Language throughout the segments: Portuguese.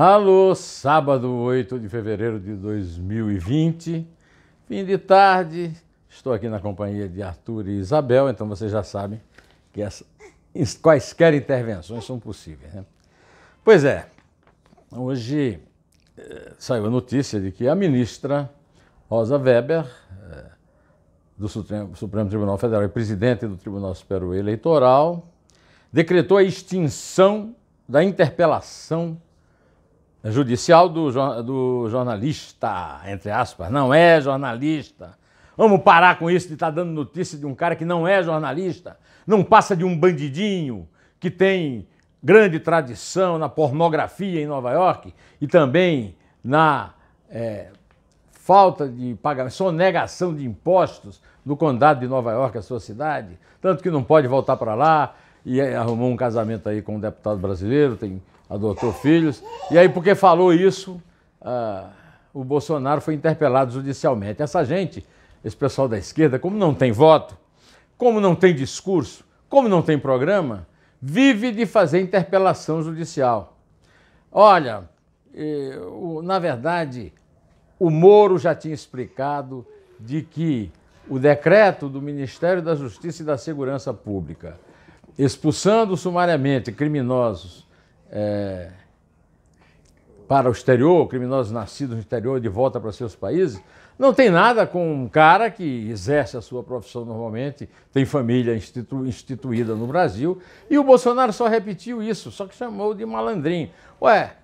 Alô, sábado 8 de fevereiro de 2020, fim de tarde. Estou aqui na companhia de Arthur e Isabel, então vocês já sabem que essa, quaisquer intervenções são possíveis. Né? Pois é, hoje eh, saiu a notícia de que a ministra Rosa Weber, eh, do Supremo, Supremo Tribunal Federal e presidente do Tribunal Superior Eleitoral, decretou a extinção da interpelação é judicial do, do jornalista, entre aspas, não é jornalista. Vamos parar com isso de estar tá dando notícia de um cara que não é jornalista, não passa de um bandidinho que tem grande tradição na pornografia em Nova York e também na é, falta de pagamento, sonegação de impostos do condado de Nova York, a sua cidade, tanto que não pode voltar para lá e é, arrumou um casamento aí com um deputado brasileiro, tem adotou filhos. E aí, porque falou isso, ah, o Bolsonaro foi interpelado judicialmente. Essa gente, esse pessoal da esquerda, como não tem voto, como não tem discurso, como não tem programa, vive de fazer interpelação judicial. Olha, eh, na verdade, o Moro já tinha explicado de que o decreto do Ministério da Justiça e da Segurança Pública, expulsando sumariamente criminosos é, para o exterior, criminosos nascidos no exterior de volta para seus países, não tem nada com um cara que exerce a sua profissão normalmente, tem família institu instituída no Brasil, e o Bolsonaro só repetiu isso, só que chamou de malandrinho. Ué,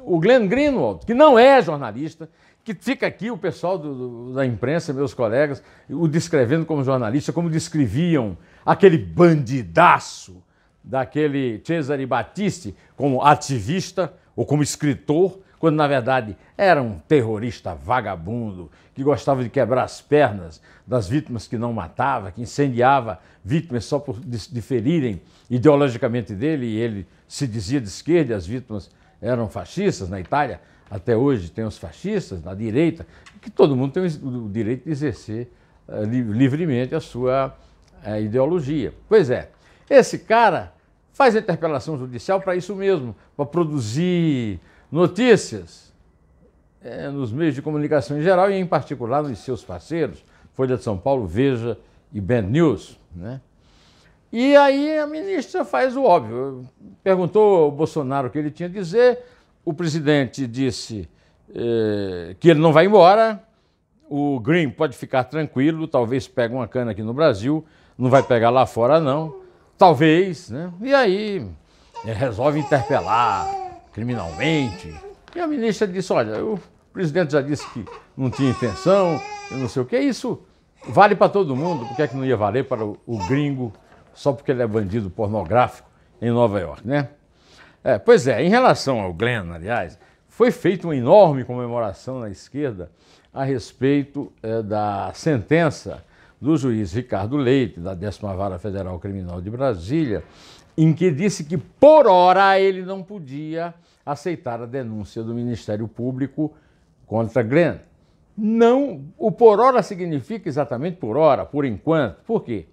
o Glenn Greenwald, que não é jornalista, que fica aqui o pessoal do, do, da imprensa, meus colegas, o descrevendo como jornalista, como descreviam aquele bandidaço daquele Cesare Battisti como ativista ou como escritor, quando na verdade era um terrorista vagabundo que gostava de quebrar as pernas das vítimas que não matava, que incendiava vítimas só por diferirem ideologicamente dele, e ele se dizia de esquerda, as vítimas eram fascistas na Itália, até hoje tem os fascistas na direita, que todo mundo tem o direito de exercer eh, livremente a sua eh, ideologia. Pois é, esse cara faz interpelação judicial para isso mesmo, para produzir notícias é, nos meios de comunicação em geral e, em particular, nos seus parceiros, Folha de São Paulo, Veja e Band News. Né? E aí a ministra faz o óbvio. Perguntou ao Bolsonaro o que ele tinha a dizer, o presidente disse é, que ele não vai embora, o Green pode ficar tranquilo, talvez pegue uma cana aqui no Brasil, não vai pegar lá fora, não. Talvez, né? E aí eh, resolve interpelar criminalmente. E a ministra disse: olha, o presidente já disse que não tinha intenção, eu não sei o que. Isso vale para todo mundo, por que, é que não ia valer para o, o gringo só porque ele é bandido pornográfico em Nova York, né? É, pois é, em relação ao Glenn, aliás, foi feita uma enorme comemoração na esquerda a respeito é, da sentença do juiz Ricardo Leite, da 10 Vara Federal Criminal de Brasília, em que disse que, por hora, ele não podia aceitar a denúncia do Ministério Público contra Glenn. Não, o por hora significa exatamente por hora, por enquanto. Por quê?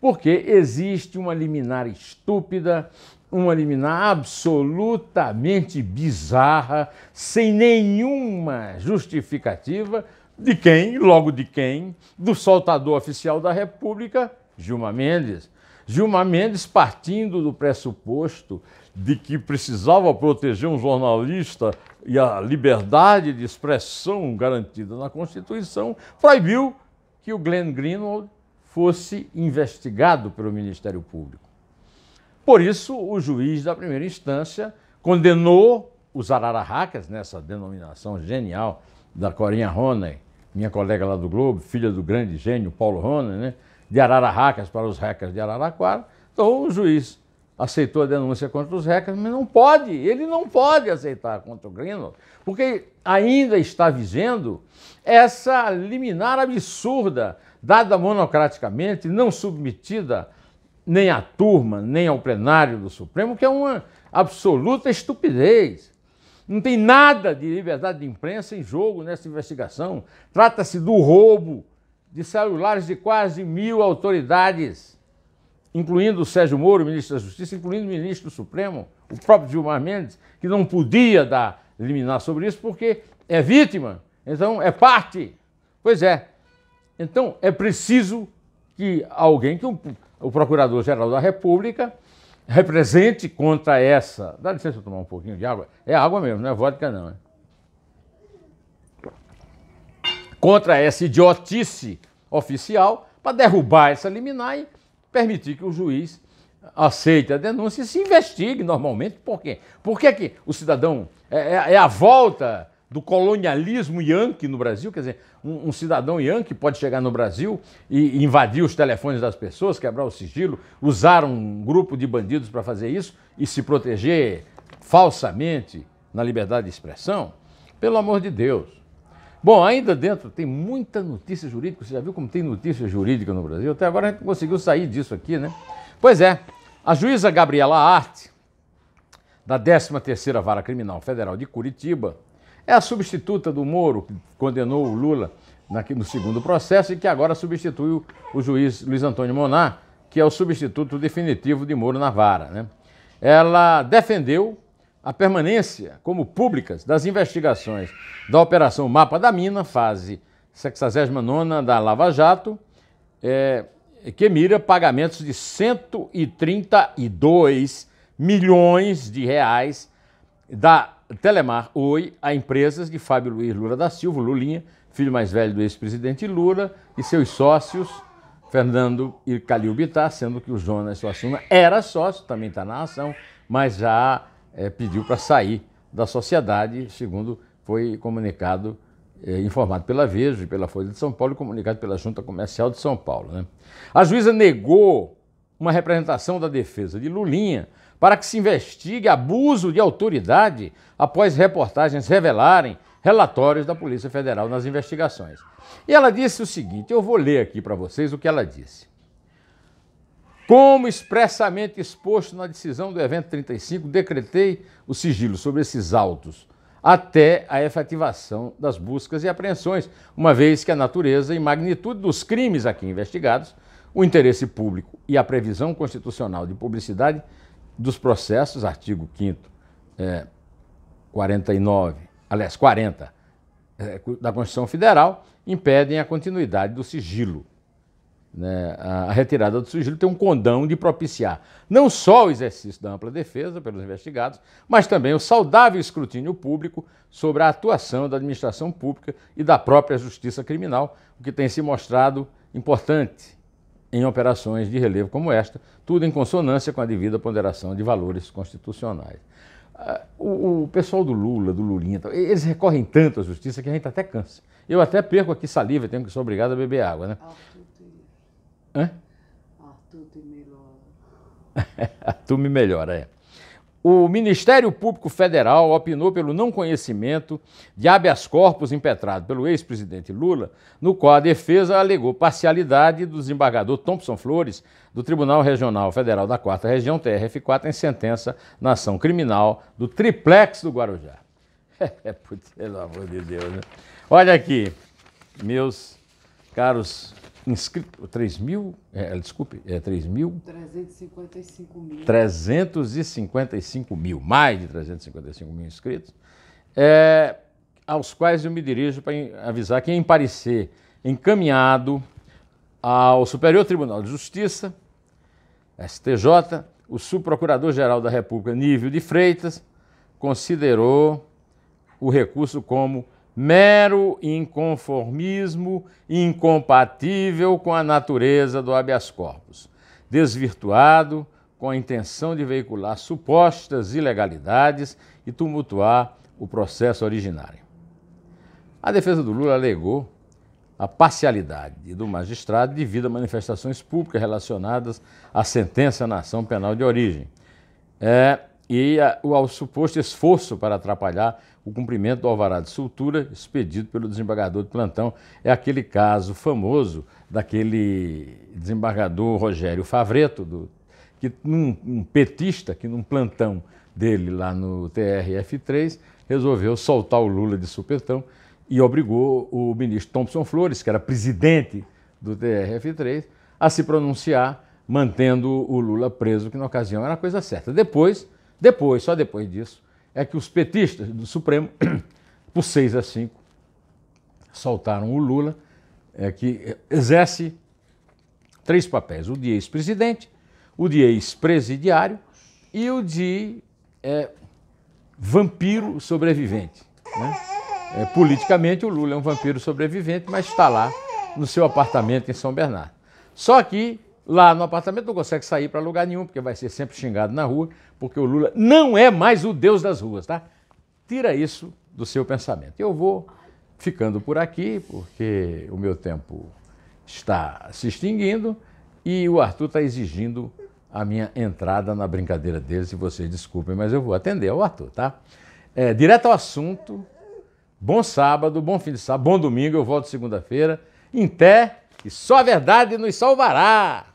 Porque existe uma liminar estúpida, uma liminar absolutamente bizarra, sem nenhuma justificativa, de quem? Logo de quem? Do soltador oficial da República, Gilmar Mendes. Gilmar Mendes partindo do pressuposto de que precisava proteger um jornalista e a liberdade de expressão garantida na Constituição, proibiu que o Glenn Greenwald fosse investigado pelo Ministério Público. Por isso, o juiz da primeira instância condenou os arararacas, nessa denominação genial da Corinha Roney, minha colega lá do Globo, filha do grande gênio Paulo Rona, né? de Araraquara para os recas de Araraquara. Então o juiz aceitou a denúncia contra os recas, mas não pode, ele não pode aceitar contra o Greenwald, porque ainda está vigendo essa liminar absurda, dada monocraticamente, não submetida nem à turma, nem ao plenário do Supremo, que é uma absoluta estupidez. Não tem nada de liberdade de imprensa em jogo nessa investigação. Trata-se do roubo de celulares de quase mil autoridades, incluindo o Sérgio Moro, ministro da Justiça, incluindo o ministro do Supremo, o próprio Gilmar Mendes, que não podia dar liminar sobre isso porque é vítima, então é parte. Pois é. Então é preciso que alguém, que o Procurador-Geral da República, represente contra essa. Dá licença eu tomar um pouquinho de água? É água mesmo, não é vodka, não. Contra essa idiotice oficial, para derrubar essa liminar e permitir que o juiz aceite a denúncia e se investigue normalmente. Por quê? Por que, que o cidadão. É, é, é a volta do colonialismo yankee no Brasil, quer dizer, um, um cidadão yankee pode chegar no Brasil e invadir os telefones das pessoas, quebrar o sigilo, usar um grupo de bandidos para fazer isso e se proteger falsamente na liberdade de expressão? Pelo amor de Deus. Bom, ainda dentro tem muita notícia jurídica, você já viu como tem notícia jurídica no Brasil? Até agora a gente conseguiu sair disso aqui, né? Pois é, a juíza Gabriela Arte, da 13ª Vara Criminal Federal de Curitiba, é a substituta do Moro, que condenou o Lula no segundo processo e que agora substituiu o juiz Luiz Antônio Monar, que é o substituto definitivo de Moro na vara. Né? Ela defendeu a permanência como públicas das investigações da Operação Mapa da Mina, fase 69 da Lava Jato, é, que mira pagamentos de 132 milhões de reais da Telemar Oi a empresas de Fábio Luiz Lula da Silva, Lulinha, filho mais velho do ex-presidente Lula, e seus sócios, Fernando e Calil Bittar, sendo que o Jonas Suassuna era sócio, também está na ação, mas já é, pediu para sair da sociedade, segundo foi comunicado, é, informado pela Veja, pela Folha de São Paulo e comunicado pela Junta Comercial de São Paulo. Né? A juíza negou uma representação da defesa de Lulinha para que se investigue abuso de autoridade após reportagens revelarem relatórios da Polícia Federal nas investigações. E ela disse o seguinte: eu vou ler aqui para vocês o que ela disse. Como expressamente exposto na decisão do evento 35, decretei o sigilo sobre esses autos até a efetivação das buscas e apreensões, uma vez que a natureza e magnitude dos crimes aqui investigados, o interesse público e a previsão constitucional de publicidade dos processos, artigo 5 é, 49, aliás, 40 é, da Constituição Federal, impedem a continuidade do sigilo. Né? A retirada do sigilo tem um condão de propiciar não só o exercício da ampla defesa pelos investigados, mas também o saudável escrutínio público sobre a atuação da administração pública e da própria justiça criminal, o que tem se mostrado importante em operações de relevo como esta, tudo em consonância com a devida ponderação de valores constitucionais. Ah, o, pessoal do Lula, do Lulinha, eles recorrem tanto à justiça que a gente até cansa. Eu até perco aqui saliva, tenho que ser obrigado a beber água, né? Arthur, Hã? Arthur te melhora. Arthur me melhora, é. O Ministério Público Federal opinou pelo não conhecimento de habeas corpus impetrado pelo ex-presidente Lula, no qual a defesa alegou parcialidade do desembargador Thompson Flores, do Tribunal Regional Federal da 4 Região, TRF4, em sentença na ação criminal do triplex do Guarujá. É, pelo amor de Deus, né? Olha aqui, meus caros inscritos, 3 mil, é, desculpe, é 3 mil? 355 mil. 355 mil, mais de 355 mil inscritos, é, aos quais eu me dirijo para avisar que em parecer encaminhado ao Superior Tribunal de Justiça, STJ, o subprocurador-geral da República, Nível de Freitas, considerou o recurso como mero inconformismo incompatível com a natureza do habeas corpus, desvirtuado com a intenção de veicular supostas ilegalidades e tumultuar o processo originário. A defesa do Lula alegou a parcialidade do magistrado devido a manifestações públicas relacionadas à sentença na ação penal de origem. É, e a, o, ao suposto esforço para atrapalhar o cumprimento do alvará de soltura expedido pelo desembargador de plantão. É aquele caso famoso daquele desembargador Rogério Favreto, do, que num, um petista, que num plantão dele lá no TRF3, resolveu soltar o Lula de supetão e obrigou o ministro Thompson Flores, que era presidente do TRF3, a se pronunciar, mantendo o Lula preso, que na ocasião era a coisa certa. Depois, depois, só depois disso, é que os petistas do Supremo, por 6 a 5, soltaram o Lula, é, que exerce três papéis: o de ex-presidente, o de ex-presidiário e o de é, vampiro sobrevivente. Né? É, politicamente, o Lula é um vampiro sobrevivente, mas está lá no seu apartamento em São Bernardo. Só que Lá no apartamento não consegue sair para lugar nenhum, porque vai ser sempre xingado na rua, porque o Lula não é mais o deus das ruas, tá? Tira isso do seu pensamento. Eu vou ficando por aqui, porque o meu tempo está se extinguindo e o Arthur está exigindo a minha entrada na brincadeira deles, e vocês desculpem, mas eu vou atender ao Arthur, tá? É, direto ao assunto, bom sábado, bom fim de sábado, bom domingo, eu volto segunda-feira, em pé, e só a verdade nos salvará!